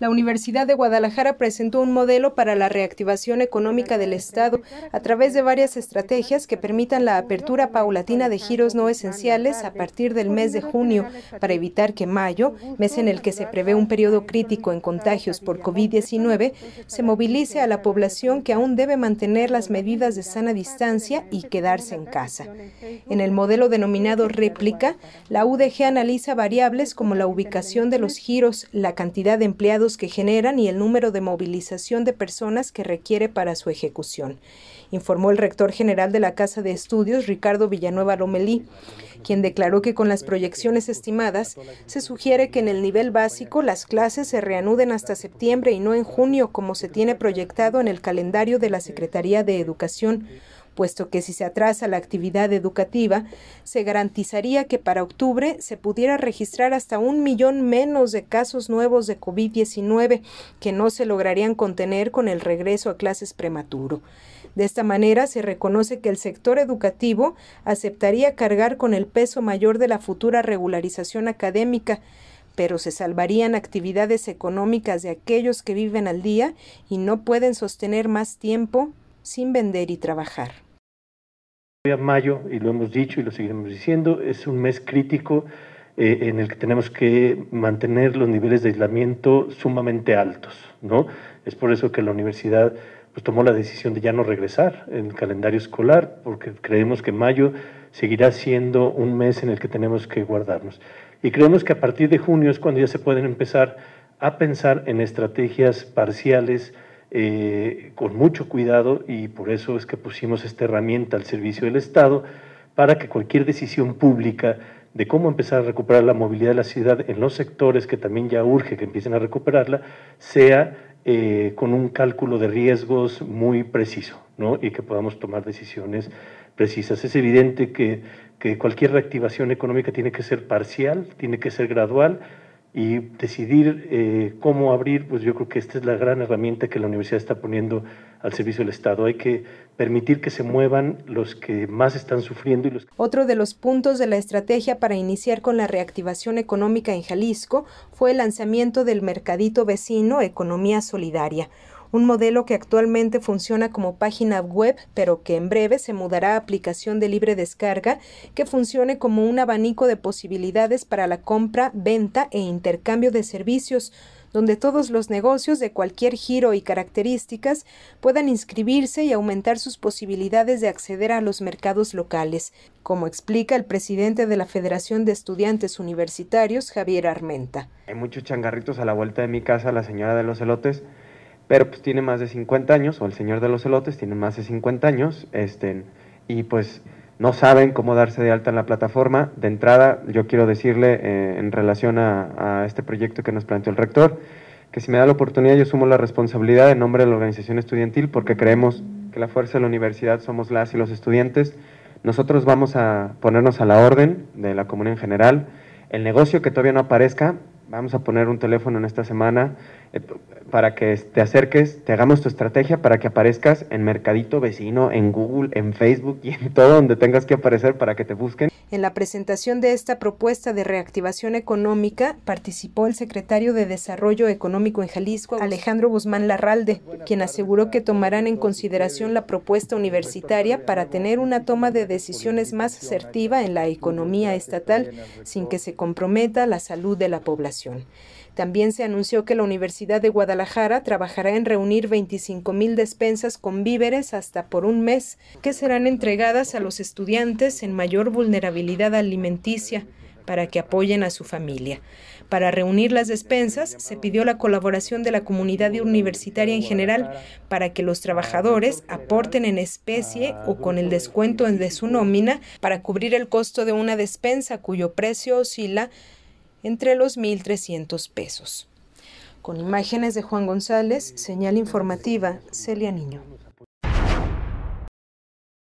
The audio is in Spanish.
la Universidad de Guadalajara presentó un modelo para la reactivación económica del Estado a través de varias estrategias que permitan la apertura paulatina de giros no esenciales a partir del mes de junio para evitar que mayo, mes en el que se prevé un periodo crítico en contagios por COVID-19, se movilice a la población que aún debe mantener las medidas de sana distancia y quedarse en casa. En el modelo denominado réplica, la UDG analiza variables como la ubicación de los giros, la cantidad de empleados que generan y el número de movilización de personas que requiere para su ejecución, informó el rector general de la Casa de Estudios, Ricardo Villanueva Romelí, quien declaró que con las proyecciones estimadas se sugiere que en el nivel básico las clases se reanuden hasta septiembre y no en junio como se tiene proyectado en el calendario de la Secretaría de Educación puesto que si se atrasa la actividad educativa, se garantizaría que para octubre se pudiera registrar hasta un millón menos de casos nuevos de COVID-19 que no se lograrían contener con el regreso a clases prematuro. De esta manera se reconoce que el sector educativo aceptaría cargar con el peso mayor de la futura regularización académica, pero se salvarían actividades económicas de aquellos que viven al día y no pueden sostener más tiempo sin vender y trabajar mayo, y lo hemos dicho y lo seguiremos diciendo, es un mes crítico eh, en el que tenemos que mantener los niveles de aislamiento sumamente altos, ¿no? Es por eso que la universidad pues, tomó la decisión de ya no regresar en el calendario escolar, porque creemos que mayo seguirá siendo un mes en el que tenemos que guardarnos. Y creemos que a partir de junio es cuando ya se pueden empezar a pensar en estrategias parciales, eh, con mucho cuidado y por eso es que pusimos esta herramienta al servicio del Estado para que cualquier decisión pública de cómo empezar a recuperar la movilidad de la ciudad en los sectores que también ya urge que empiecen a recuperarla, sea eh, con un cálculo de riesgos muy preciso y que podamos tomar decisiones precisas. Es evidente que cualquier reactivación económica tiene que ser parcial, tiene que ser gradual, y decidir eh, cómo abrir, pues yo creo que esta es la gran herramienta que la universidad está poniendo al servicio del Estado. Hay que permitir que se muevan los que más están sufriendo. Y los... Otro de los puntos de la estrategia para iniciar con la reactivación económica en Jalisco fue el lanzamiento del mercadito vecino Economía Solidaria un modelo que actualmente funciona como página web, pero que en breve se mudará a aplicación de libre descarga que funcione como un abanico de posibilidades para la compra, venta e intercambio de servicios donde todos los negocios de cualquier giro y características puedan inscribirse y aumentar sus posibilidades de acceder a los mercados locales, como explica el presidente de la Federación de Estudiantes Universitarios, Javier Armenta. Hay muchos changarritos a la vuelta de mi casa, la señora de los elotes, pero pues tiene más de 50 años, o el Señor de los Elotes tiene más de 50 años, este, y pues no saben cómo darse de alta en la plataforma. De entrada, yo quiero decirle eh, en relación a, este proyecto que nos planteó el rector, que si me da la oportunidad yo sumo la responsabilidad en nombre de la organización estudiantil porque creemos que la fuerza de la universidad somos las y los estudiantes. Nosotros vamos a ponernos a la orden de la comunidad en general. El negocio que todavía no aparezca, vamos a poner un teléfono en esta semana eh, para que te acerques, te hagamos tu estrategia para que aparezcas en Mercadito Vecino, en Google, en Facebook y en todo donde tengas que aparecer para que te busquen. En la presentación de esta propuesta de reactivación económica participó el secretario de Desarrollo Económico en Jalisco, Alejandro Guzmán Larralde, quien aseguró que tomarán en consideración la propuesta universitaria para tener una toma de decisiones más asertiva en la economía estatal sin que se comprometa la salud de la población. También se anunció que la Universidad de Guadalajara trabajará en reunir 25.000 despensas con víveres hasta por un mes, que serán entregadas a los estudiantes en mayor vulnerabilidad alimenticia para que apoyen a su familia. Para reunir las despensas se pidió la colaboración de la comunidad universitaria en general para que los trabajadores aporten en especie o con el descuento de su nómina para cubrir el costo de una despensa cuyo precio oscila entre los 1.300 pesos. Con imágenes de Juan González, señal informativa, Celia Niño.